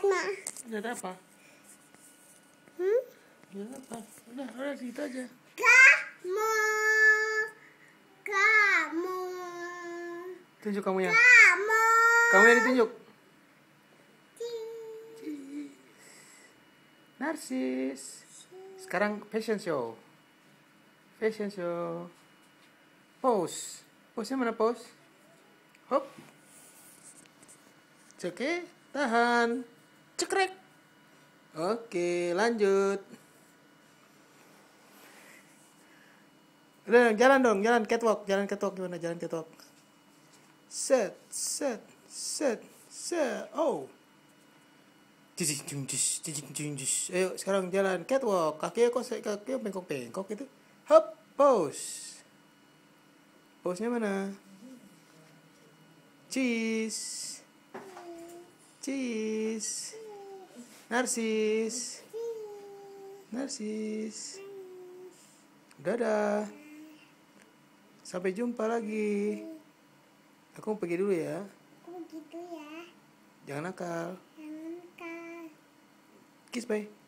berat mak berat apa hmm berat apa udah udah gitu aja kamu kamu tunjuk kamunya kamu kamu yang ditunjuk narsis sekarang fashion show fashion show pose pose mana pose hop oke tahan cekrek oke lanjut udah jalan dong jalan catwalk jalan catwalk gimana jalan catwalk set set set set oh ayo sekarang jalan catwalk kaki kok kaki bengkok bengkok gitu hop pose pose nya mana cheese cheese narsis narsis dadah sampai jumpa lagi aku mau pergi dulu ya aku pergi dulu ya jangan nakal jangan nakal kiss bye